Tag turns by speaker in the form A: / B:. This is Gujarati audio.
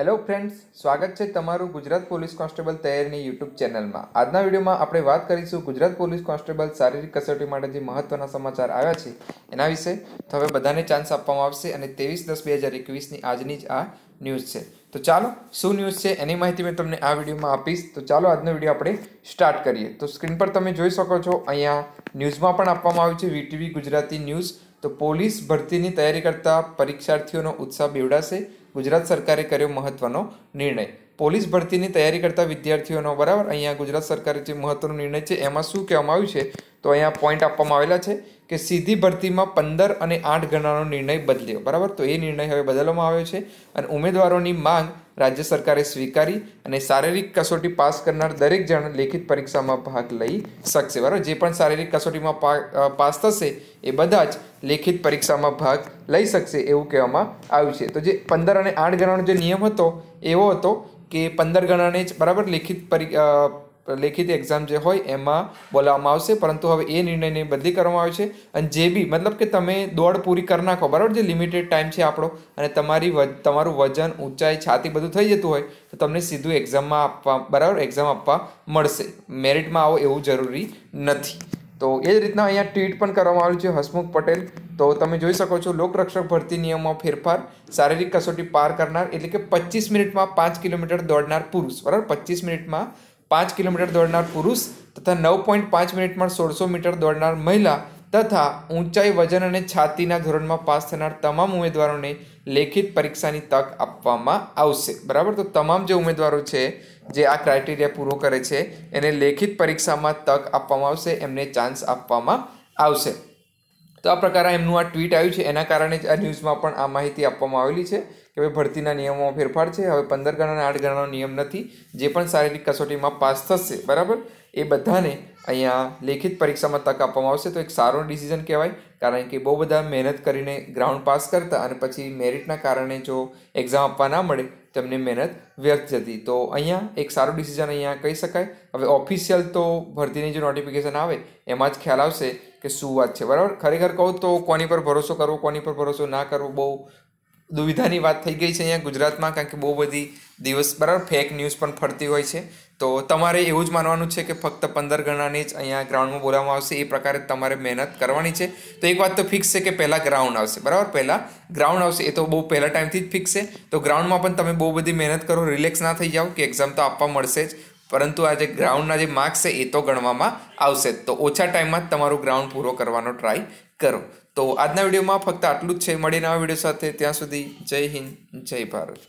A: હેલો ફ્રેન્ડ્સ સ્વાગત છે તમારું ગુજરાત પોલીસ કોન્સ્ટેબલ તૈયારની યુટ્યુબ ચેનલમાં આજના વિડીયોમાં આપણે વાત કરીશું ગુજરાત પોલીસ કોન્સ્ટેબલ શારીરિક કસોટી માટે જે મહત્ત્વના સમાચાર આવ્યા છે એના વિશે તો હવે બધાને ચાન્સ આપવામાં આવશે અને ત્રેવીસ દસ બે હજાર એકવીસની આજની જ આ ન્યૂઝ છે તો ચાલો શું ન્યૂઝ છે એની માહિતી મેં તમને આ વિડીયોમાં આપીશ તો ચાલો આજનો વિડીયો આપણે સ્ટાર્ટ કરીએ તો સ્ક્રીન પર તમે જોઈ શકો છો અહીંયા ન્યૂઝમાં પણ આપવામાં આવ્યું છે વીટીવી ગુજરાતી ન્યૂઝ તો પોલીસ ભરતીની તૈયારી કરતા પરીક્ષાર્થીઓનો ઉત્સાહ બેવડાશે ગુજરાત સરકારે કર્યો મહત્વનો નિર્ણય પોલીસ ભરતીની તૈયારી કરતા વિદ્યાર્થીઓનો બરાબર અહીંયા ગુજરાત સરકારે જે મહત્વનો નિર્ણય છે એમાં શું કહેવામાં આવ્યું છે તો અહીંયા પોઈન્ટ આપવામાં આવેલા છે કે સીધી ભરતીમાં પંદર અને આઠ ગણાનો નિર્ણય બદલ્યો બરાબર તો એ નિર્ણય હવે બદલવામાં આવ્યો છે અને ઉમેદવારોની માંગ રાજ્ય સરકારે સ્વીકારી અને શારીરિક કસોટી પાસ કરનાર દરેક જણ લેખિત પરીક્ષામાં ભાગ લઈ શકશે બરાબર જે પણ શારીરિક કસોટીમાં પાસ થશે એ બધા જ લેખિત પરીક્ષામાં ભાગ લઈ શકશે એવું કહેવામાં આવ્યું છે તો જે પંદર અને આઠ ગણાનો જે નિયમ હતો એવો હતો કે પંદર ગણાને જ બરાબર લેખિત પરી લેખિત એક્ઝામ જે હોય એમાં બોલાવવામાં આવશે પરંતુ હવે એ નિર્ણયની બદલી કરવામાં આવે છે અને જે બી મતલબ કે તમે દોડ પૂરી કરી નાખો બરાબર જે લિમિટેડ ટાઈમ છે આપણો અને તમારી તમારું વજન ઊંચાઈ છાતી બધું થઈ જતું હોય તો તમને સીધું એક્ઝામમાં આપવા બરાબર એક્ઝામ આપવા મળશે મેરિટમાં આવો એવું જરૂરી નથી તો એ જ રીતના અહીંયા ટ્વીટ પણ કરવામાં આવ્યું છે હસમુખ પટેલ તો તમે જોઈ શકો છો લોકરક્ષક ભરતી નિયમમાં ફેરફાર શારીરિક કસોટી પાર કરનાર એટલે કે પચીસ મિનિટમાં પાંચ કિલોમીટર દોડનાર પુરુષ બરાબર પચીસ મિનિટમાં પાંચ કિલોમીટર દોડનાર પુરુષ તથા નવ પોઈન્ટ પાંચ મિનિટમાં સોળસો મીટર દોડનાર મહિલા તથા ઊંચાઈ વજન અને છાતીના ધોરણમાં પાસ થનાર તમામ ઉમેદવારોને લેખિત પરીક્ષાની તક આપવામાં આવશે બરાબર તો તમામ જે ઉમેદવારો છે જે આ ક્રાઇટેરિયા પૂરો કરે છે એને લેખિત પરીક્ષામાં તક આપવામાં આવશે એમને ચાન્સ આપવામાં આવશે તો આ પ્રકારે એમનું આ ટ્વીટ આવ્યું છે એના કારણે જ આ ન્યૂઝમાં પણ આ માહિતી આપવામાં આવેલી છે કે ભાઈ ભરતીના નિયમોમાં ફેરફાર છે હવે પંદર ગણા અને આઠ ગણાનો નિયમ નથી જે પણ શારીરિક કસોટીમાં પાસ થશે બરાબર એ બધાને અહીંયા લેખિત પરીક્ષામાં તક આપવામાં આવશે તો એક સારો ડિસિઝન કહેવાય કારણ કે બહુ બધા મહેનત કરીને ગ્રાઉન્ડ પાસ કરતા અને પછી મેરિટના કારણે જો એક્ઝામ આપવા ના મળે તેમને મહેનત વ્યર્થ જતી તો અહીંયા એક સારું ડિસિઝન અહીંયા કહી શકાય હવે ઓફિશિયલ તો ભરતીની જે નોટિફિકેશન આવે એમાં જ ખ્યાલ આવશે કે શું વાત છે બરાબર ખરેખર કહું તો કોની પર ભરોસો કરવો કોની પર ભરોસો ના કરવો બહુ દુવિધાની વાત થઈ ગઈ છે અહીંયા ગુજરાતમાં કારણ કે બહુ બધી દિવસ બરાબર ફેક ન્યૂઝ પણ ફરતી હોય છે તો તમારે એવું જ માનવાનું છે કે ફક્ત પંદર ગણાની જ અહીંયા ગ્રાઉન્ડમાં બોલાવવામાં આવશે એ પ્રકારે તમારે મહેનત કરવાની છે તો એક વાત તો ફિક્સ છે કે પહેલાં ગ્રાઉન્ડ આવશે બરાબર પહેલાં ગ્રાઉન્ડ આવશે એ તો બહુ પહેલાં ટાઈમથી જ ફિક્સ છે તો ગ્રાઉન્ડમાં પણ તમે બહુ બધી મહેનત કરો રિલેક્સ ના થઈ જાઓ કે એક્ઝામ તો આપવા મળશે જ પરંતુ આ જે ગ્રાઉન્ડના જે માર્ક્સ છે એ તો ગણવામાં આવશે તો ઓછા ટાઈમમાં જ તમારું ગ્રાઉન્ડ પૂરો કરવાનો ટ્રાય કરો તો આજના વિડીયોમાં ફક્ત આટલું જ છે મળીને આ વિડીયો સાથે ત્યાં સુધી જય હિન્દ જય ભારત